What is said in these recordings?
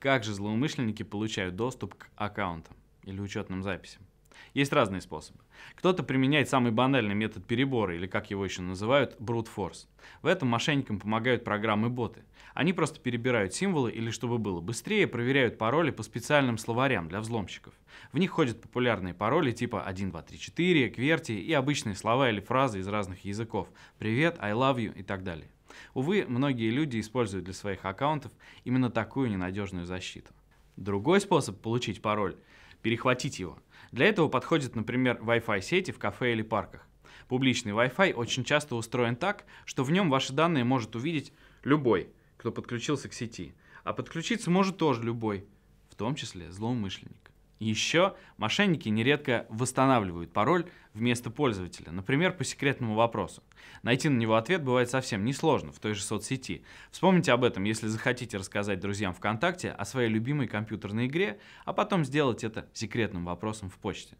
Как же злоумышленники получают доступ к аккаунтам или учетным записям? Есть разные способы. Кто-то применяет самый банальный метод перебора, или как его еще называют, brute force. В этом мошенникам помогают программы-боты. Они просто перебирают символы или, чтобы было быстрее, проверяют пароли по специальным словарям для взломщиков. В них ходят популярные пароли типа 1234, кверти и обычные слова или фразы из разных языков «привет», «I love you» и так далее. Увы, многие люди используют для своих аккаунтов именно такую ненадежную защиту. Другой способ получить пароль – перехватить его. Для этого подходит, например, Wi-Fi сети в кафе или парках. Публичный Wi-Fi очень часто устроен так, что в нем ваши данные может увидеть любой, кто подключился к сети, а подключиться может тоже любой, в том числе злоумышленник. Еще мошенники нередко восстанавливают пароль вместо пользователя, например, по секретному вопросу. Найти на него ответ бывает совсем несложно в той же соцсети. Вспомните об этом, если захотите рассказать друзьям ВКонтакте о своей любимой компьютерной игре, а потом сделать это секретным вопросом в почте.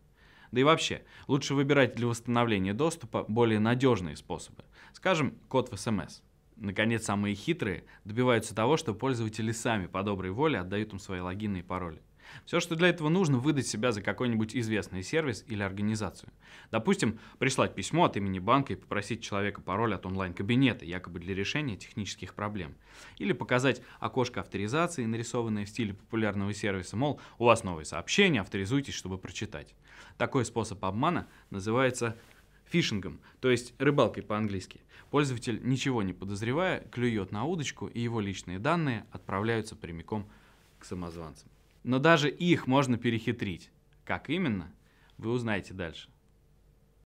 Да и вообще, лучше выбирать для восстановления доступа более надежные способы. Скажем, код в СМС. Эм Наконец, самые хитрые добиваются того, что пользователи сами по доброй воле отдают им свои логины и пароли. Все, что для этого нужно, выдать себя за какой-нибудь известный сервис или организацию. Допустим, прислать письмо от имени банка и попросить человека пароль от онлайн-кабинета, якобы для решения технических проблем. Или показать окошко авторизации, нарисованное в стиле популярного сервиса, мол, у вас новое сообщение, авторизуйтесь, чтобы прочитать. Такой способ обмана называется фишингом, то есть рыбалкой по-английски. Пользователь, ничего не подозревая, клюет на удочку, и его личные данные отправляются прямиком к самозванцам. Но даже их можно перехитрить. Как именно, вы узнаете дальше.